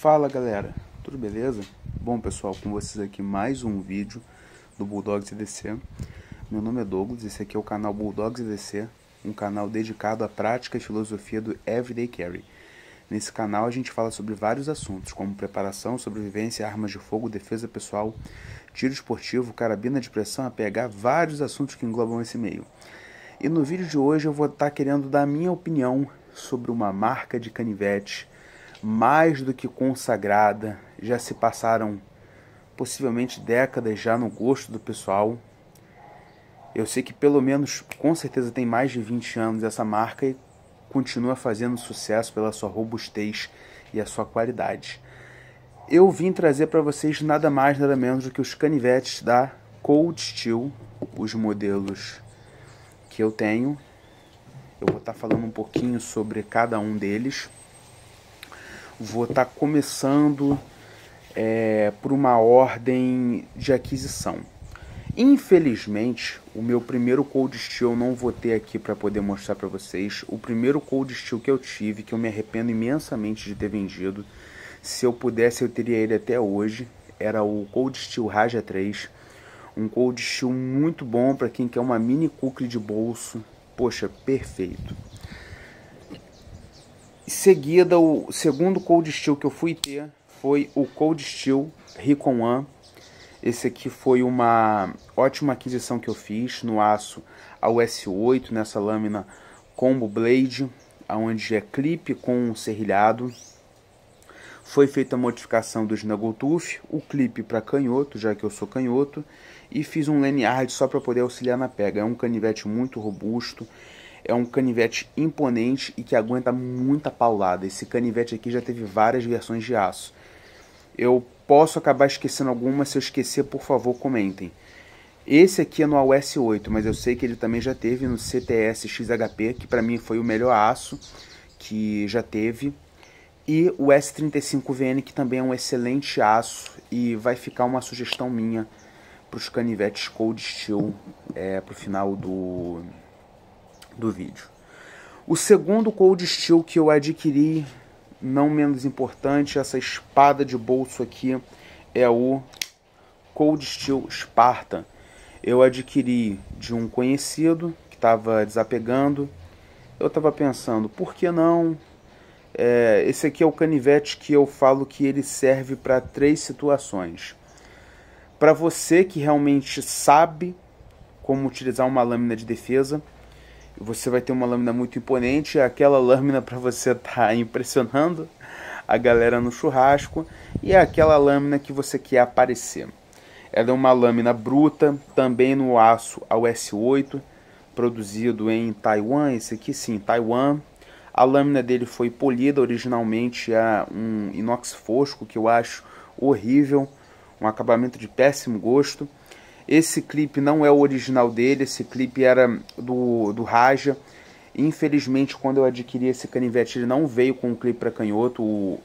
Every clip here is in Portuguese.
Fala galera, tudo beleza? Bom pessoal, com vocês aqui mais um vídeo do Bulldogs EDC. Meu nome é Douglas, esse aqui é o canal Bulldogs EDC, um canal dedicado à prática e filosofia do Everyday Carry. Nesse canal a gente fala sobre vários assuntos, como preparação, sobrevivência, armas de fogo, defesa pessoal, tiro esportivo, carabina de pressão, a vários assuntos que englobam esse meio. E no vídeo de hoje eu vou estar tá querendo dar a minha opinião sobre uma marca de canivete mais do que consagrada, já se passaram possivelmente décadas já no gosto do pessoal. Eu sei que pelo menos, com certeza, tem mais de 20 anos essa marca e continua fazendo sucesso pela sua robustez e a sua qualidade. Eu vim trazer para vocês nada mais, nada menos do que os canivetes da Cold Steel, os modelos que eu tenho. Eu vou estar tá falando um pouquinho sobre cada um deles vou estar tá começando é, por uma ordem de aquisição. Infelizmente, o meu primeiro cold steel eu não vou ter aqui para poder mostrar para vocês. O primeiro cold steel que eu tive, que eu me arrependo imensamente de ter vendido. Se eu pudesse, eu teria ele até hoje. Era o cold steel Raja 3. Um cold steel muito bom para quem quer uma mini cookie de bolso. Poxa, perfeito. Em seguida, o segundo cold steel que eu fui ter foi o cold steel Ricon One. Esse aqui foi uma ótima aquisição que eu fiz no aço AUS8, nessa lâmina Combo Blade, onde é clipe com serrilhado. Foi feita a modificação do Snuggle Tooth, o clipe para canhoto, já que eu sou canhoto, e fiz um lanyard só para poder auxiliar na pega. É um canivete muito robusto, é um canivete imponente e que aguenta muita paulada. Esse canivete aqui já teve várias versões de aço. Eu posso acabar esquecendo alguma, se eu esquecer, por favor, comentem. Esse aqui é no AOS 8 mas eu sei que ele também já teve no CTS XHP, que para mim foi o melhor aço que já teve. E o S35VN, que também é um excelente aço e vai ficar uma sugestão minha para os canivetes Cold Steel é, eh, para o final do, do vídeo. O segundo cold steel que eu adquiri, não menos importante, essa espada de bolso aqui é o cold steel Sparta. Eu adquiri de um conhecido que estava desapegando. Eu estava pensando, por que não? É, esse aqui é o canivete que eu falo que ele serve para três situações. Para você que realmente sabe como utilizar uma lâmina de defesa, você vai ter uma lâmina muito imponente, aquela lâmina para você estar tá impressionando a galera no churrasco e é aquela lâmina que você quer aparecer. Ela é uma lâmina bruta, também no aço AUS8, produzido em Taiwan, esse aqui sim, Taiwan. A lâmina dele foi polida originalmente a é um inox fosco, que eu acho horrível, um acabamento de péssimo gosto. Esse clipe não é o original dele, esse clipe era do, do Raja. Infelizmente, quando eu adquiri esse canivete, ele não veio com o clipe para canhoto. O,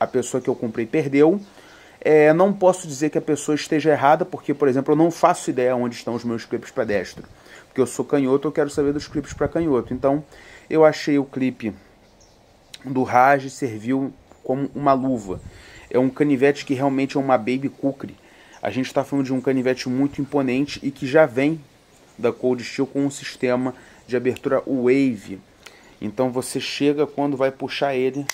a pessoa que eu comprei perdeu. É, não posso dizer que a pessoa esteja errada, porque, por exemplo, eu não faço ideia onde estão os meus clipes para destro. Porque eu sou canhoto, eu quero saber dos clipes para canhoto. Então, eu achei o clipe do Raj serviu como uma luva. É um canivete que realmente é uma baby kukri. A gente está falando de um canivete muito imponente e que já vem da Cold Steel com um sistema de abertura Wave. Então você chega quando vai puxar ele,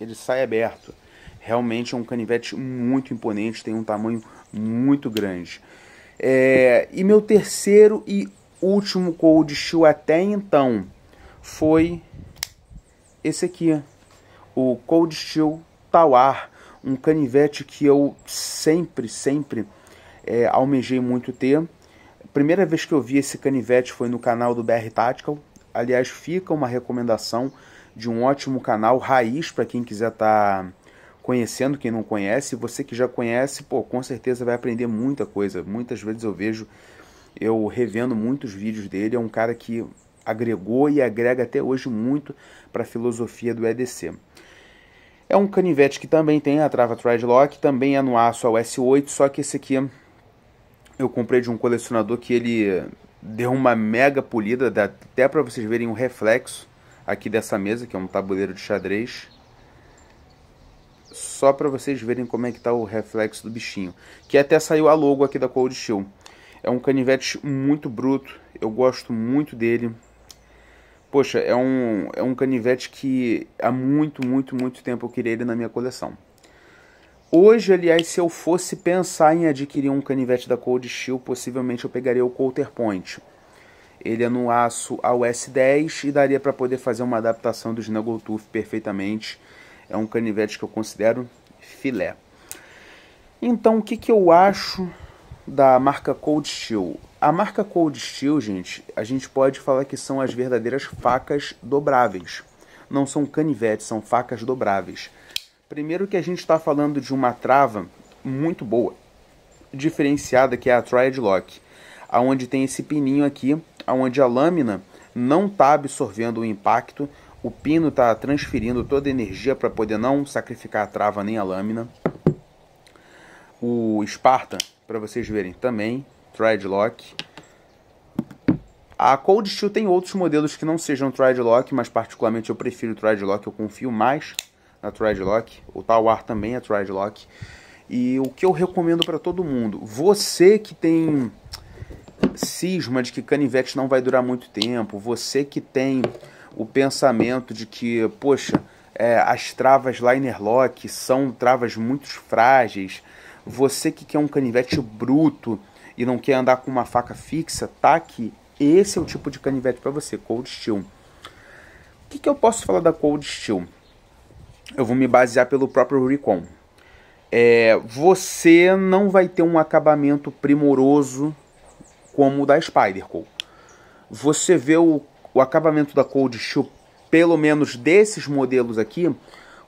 ele sai aberto. Realmente é um canivete muito imponente, tem um tamanho muito grande. É, e meu terceiro e último Cold Steel até então foi esse aqui, o Cold Steel Tawar um canivete que eu sempre, sempre é, almejei muito ter. Primeira vez que eu vi esse canivete foi no canal do BR Tactical. Aliás, fica uma recomendação de um ótimo canal, raiz, para quem quiser estar tá conhecendo, quem não conhece. Você que já conhece, pô, com certeza vai aprender muita coisa. Muitas vezes eu vejo, eu revendo muitos vídeos dele. É um cara que agregou e agrega até hoje muito para a filosofia do EDC. É um canivete que também tem a trava Tridelock, também é no aço ao é S8, só que esse aqui eu comprei de um colecionador que ele deu uma mega polida, dá até para vocês verem o um reflexo aqui dessa mesa, que é um tabuleiro de xadrez. Só para vocês verem como é que tá o reflexo do bichinho, que até saiu a logo aqui da Cold Steel. É um canivete muito bruto, eu gosto muito dele, poxa, é um, é um canivete que há muito, muito, muito tempo eu queria ele na minha coleção. Hoje, aliás, se eu fosse pensar em adquirir um canivete da Cold Steel, possivelmente eu pegaria o Coulter Point. Ele é no aço AUS 10 e daria para poder fazer uma adaptação do Tooth perfeitamente. É um canivete que eu considero filé. Então, o que, que eu acho da marca Cold Steel? A marca Cold Steel, gente, a gente pode falar que são as verdadeiras facas dobráveis. Não são canivetes, são facas dobráveis. Primeiro que a gente está falando de uma trava muito boa, diferenciada, que é a Triad Lock, aonde tem esse pininho aqui, aonde a lâmina não está absorvendo o impacto, o pino está transferindo toda a energia para poder não sacrificar a trava nem a lâmina. O Sparta, para vocês verem, também Triadlock. A Cold Steel tem outros modelos que não sejam Triadlock, mas particularmente eu prefiro o eu confio mais na Triadlock. O Tawar também é Triadlock. E o que eu recomendo para todo mundo, você que tem cisma de que canivete não vai durar muito tempo, você que tem o pensamento de que, poxa, é, as travas liner lock são travas muito frágeis, você que quer um canivete bruto, e não quer andar com uma faca fixa, tá aqui. Esse é o tipo de canivete para você, Cold Steel. O que, que eu posso falar da Cold Steel? Eu vou me basear pelo próprio Recon. É, você não vai ter um acabamento primoroso como o da Spyderco. Você vê o, o acabamento da Cold Steel, pelo menos desses modelos aqui,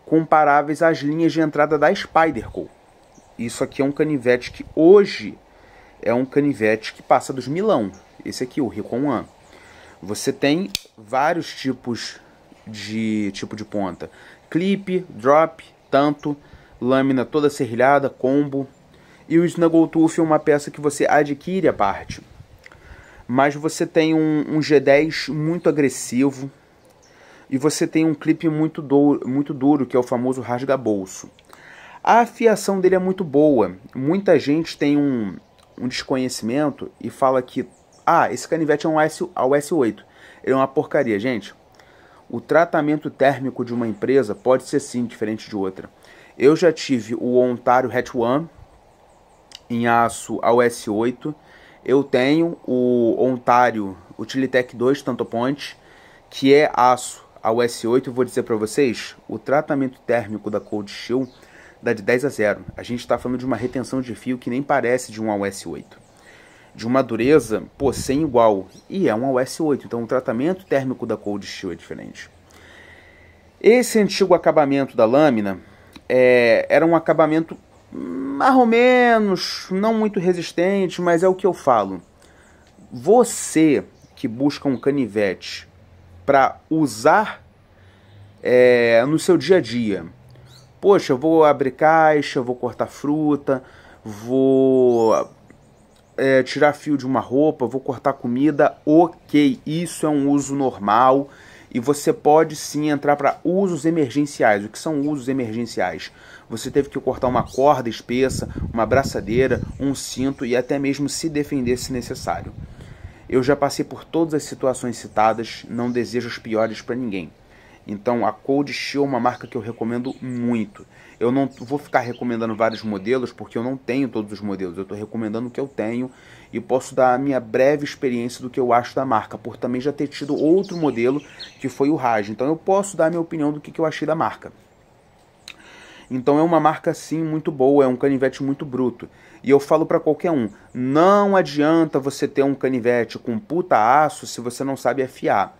comparáveis às linhas de entrada da Spyderco. Isso aqui é um canivete que hoje é um canivete que passa dos milão. Esse aqui, o Ricon One. Você tem vários tipos de tipo de ponta. Clip, drop, tanto, lâmina toda serrilhada, combo. E o Snuggle Tooth é uma peça que você adquire a parte. Mas você tem um, um G10 muito agressivo. E você tem um clipe muito, muito duro, que é o famoso rasga-bolso. A afiação dele é muito boa. Muita gente tem um, um desconhecimento e fala que, ah, esse canivete é um AS, AS8, ele é uma porcaria. Gente, o tratamento térmico de uma empresa pode ser sim diferente de outra. Eu já tive o Ontario Hatch One em aço AS8, eu tenho o Ontario utilitech 2 Tanto Point, que é aço AS8, eu vou dizer para vocês, o tratamento térmico da Cold Steel dá de 10 a 0. A gente está falando de uma retenção de fio que nem parece de um AOS 8. De uma dureza, pô, sem igual. E é um AOS 8, então o tratamento térmico da Cold Steel é diferente. Esse antigo acabamento da lâmina é, era um acabamento mais ou menos, não muito resistente, mas é o que eu falo. Você que busca um canivete para usar é, no seu dia a dia, Poxa, eu vou abrir caixa, vou cortar fruta, vou é, tirar fio de uma roupa, vou cortar comida. Ok, isso é um uso normal e você pode sim entrar para usos emergenciais. O que são usos emergenciais? Você teve que cortar uma corda espessa, uma braçadeira, um cinto e até mesmo se defender se necessário. Eu já passei por todas as situações citadas, não desejo os piores para ninguém. Então a Cold Steel é uma marca que eu recomendo muito. Eu não vou ficar recomendando vários modelos porque eu não tenho todos os modelos. Eu estou recomendando o que eu tenho e posso dar a minha breve experiência do que eu acho da marca, por também já ter tido outro modelo que foi o Raj. Então eu posso dar a minha opinião do que, que eu achei da marca. Então é uma marca sim muito boa, é um canivete muito bruto. E eu falo para qualquer um, não adianta você ter um canivete com puta aço se você não sabe afiar.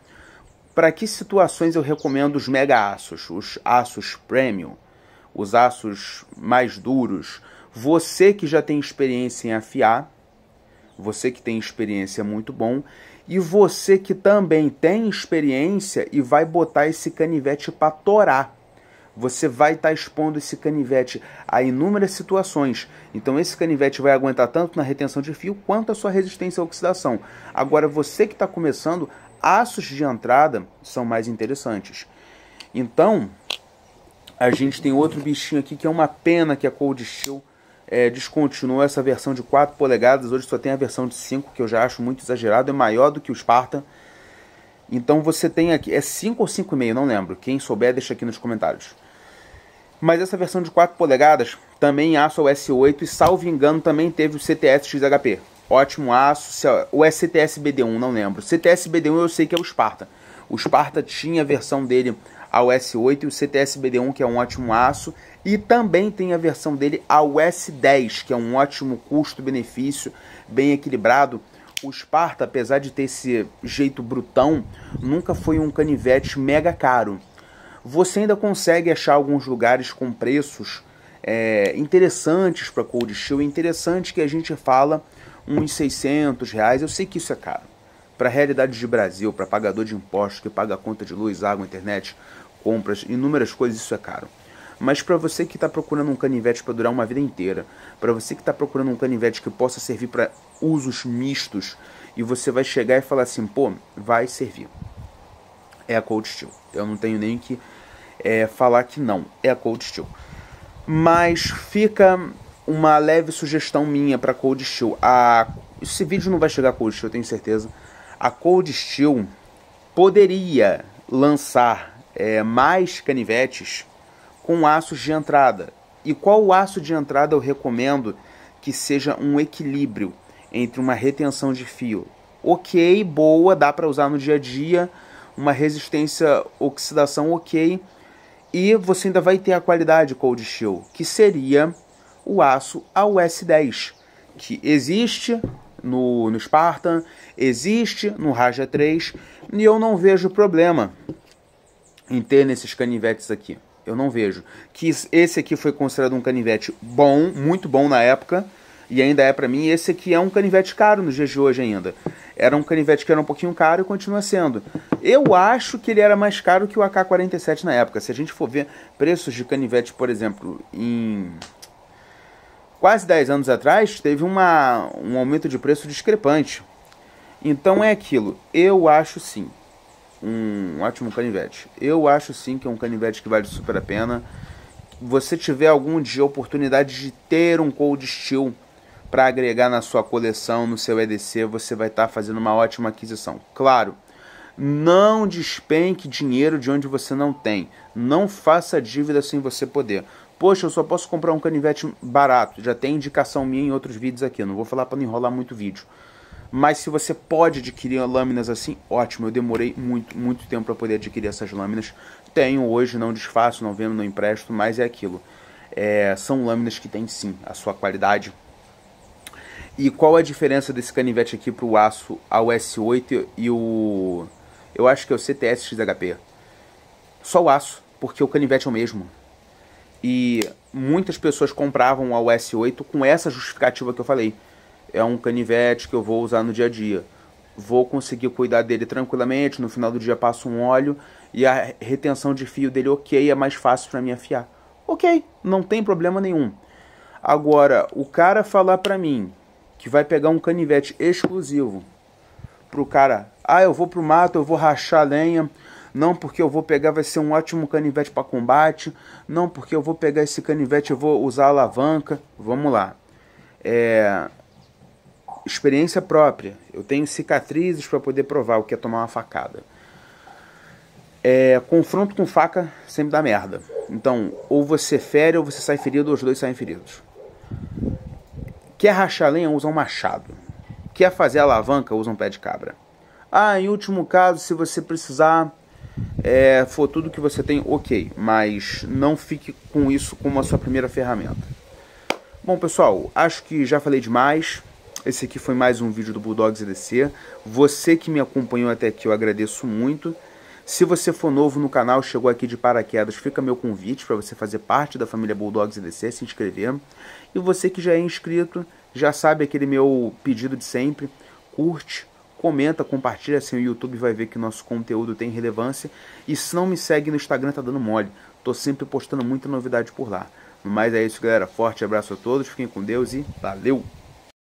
Para que situações eu recomendo os mega aços, os aços premium, os aços mais duros? Você que já tem experiência em afiar, você que tem experiência muito bom, e você que também tem experiência e vai botar esse canivete para torar. Você vai estar tá expondo esse canivete a inúmeras situações. Então esse canivete vai aguentar tanto na retenção de fio quanto a sua resistência à oxidação. Agora você que está começando, aços de entrada são mais interessantes. Então, a gente tem outro bichinho aqui que é uma pena que a Cold Steel é, descontinuou essa versão de 4 polegadas. Hoje só tem a versão de 5, que eu já acho muito exagerado. É maior do que o Spartan. Então você tem aqui, é 5 ou 5,5, não lembro. Quem souber, deixa aqui nos comentários. Mas essa versão de 4 polegadas também aço o S8 e, salvo engano, também teve o CTS XHP. Ótimo aço. Ou é CTS-BD1, não lembro. CTS-BD1 eu sei que é o Sparta. O Sparta tinha a versão dele ao S8 e o CTS-BD1, que é um ótimo aço. E também tem a versão dele ao S10, que é um ótimo custo-benefício, bem equilibrado. O Sparta, apesar de ter esse jeito brutão, nunca foi um canivete mega caro. Você ainda consegue achar alguns lugares com preços é, interessantes para Cold Steel, interessante que a gente fala uns 600 reais. Eu sei que isso é caro. Para a realidade de Brasil, para pagador de impostos que paga conta de luz, água, internet, compras, inúmeras coisas, isso é caro. Mas para você que está procurando um canivete para durar uma vida inteira, para você que está procurando um canivete que possa servir para usos mistos, e você vai chegar e falar assim, pô, vai servir. É a Cold Steel. Eu não tenho nem que é, falar que não. É a Cold Steel. Mas fica uma leve sugestão minha para Cold Steel. A, esse vídeo não vai chegar a Cold Steel, eu tenho certeza. A Cold Steel poderia lançar é, mais canivetes com aços de entrada. E qual aço de entrada eu recomendo que seja um equilíbrio entre uma retenção de fio ok, boa, dá para usar no dia a dia, uma resistência oxidação ok, e você ainda vai ter a qualidade cold steel, que seria o aço ao S10, que existe no, no Spartan, existe no Raja 3, e eu não vejo problema em ter nesses canivetes aqui. Eu não vejo. Que esse aqui foi considerado um canivete bom, muito bom na época, e ainda é para mim. Esse aqui é um canivete caro nos dias de hoje ainda. Era um canivete que era um pouquinho caro e continua sendo. Eu acho que ele era mais caro que o AK-47 na época. Se a gente for ver preços de canivete, por exemplo, em quase 10 anos atrás, teve uma, um aumento de preço discrepante. Então é aquilo. Eu acho sim um ótimo canivete. Eu acho sim que é um canivete que vale super a pena. Você tiver algum dia oportunidade de ter um cold steel para agregar na sua coleção, no seu EDC, você vai estar tá fazendo uma ótima aquisição. Claro, não despenque dinheiro de onde você não tem. Não faça dívida sem você poder. Poxa, eu só posso comprar um canivete barato. Já tem indicação minha em outros vídeos aqui. Eu não vou falar para não enrolar muito vídeo. Mas se você pode adquirir lâminas assim, ótimo. Eu demorei muito, muito tempo para poder adquirir essas lâminas. Tenho hoje, não desfaço, não vendo, não empresto, mas é aquilo. É, são lâminas que têm sim a sua qualidade. E qual a diferença desse canivete aqui para o aço ao S8 e o... Eu acho que é o CTS XHP. Só o aço, porque o canivete é o mesmo. E muitas pessoas compravam a s 8 com essa justificativa que eu falei. É um canivete que eu vou usar no dia a dia. Vou conseguir cuidar dele tranquilamente, no final do dia passo um óleo e a retenção de fio dele ok, é mais fácil para mim afiar. Ok, não tem problema nenhum. Agora, o cara falar para mim que vai pegar um canivete exclusivo pro cara, ah, eu vou pro mato, eu vou rachar lenha, não porque eu vou pegar vai ser um ótimo canivete para combate, não porque eu vou pegar esse canivete eu vou usar a alavanca. Vamos lá. É... Experiência própria. Eu tenho cicatrizes para poder provar o que é tomar uma facada. É... Confronto com faca sempre dá merda. Então, ou você fere ou você sai ferido, ou os dois saem feridos. Quer rachar lenha, usa um machado. Quer fazer alavanca, usa um pé de cabra. Ah, em último caso, se você precisar é, for tudo que você tem, ok, mas não fique com isso como a sua primeira ferramenta. Bom, pessoal, acho que já falei demais. Esse aqui foi mais um vídeo do Bulldogs EDC. Você que me acompanhou até aqui, eu agradeço muito. Se você for novo no canal, chegou aqui de paraquedas, fica meu convite para você fazer parte da família Bulldogs EDC, se inscrever. E você que já é inscrito, já sabe aquele meu pedido de sempre, curte, comenta, compartilha assim o YouTube, vai ver que nosso conteúdo tem relevância. E se não me segue no Instagram, tá dando mole. Tô sempre postando muita novidade por lá. Mas é isso, galera. Forte abraço a todos, fiquem com Deus e valeu!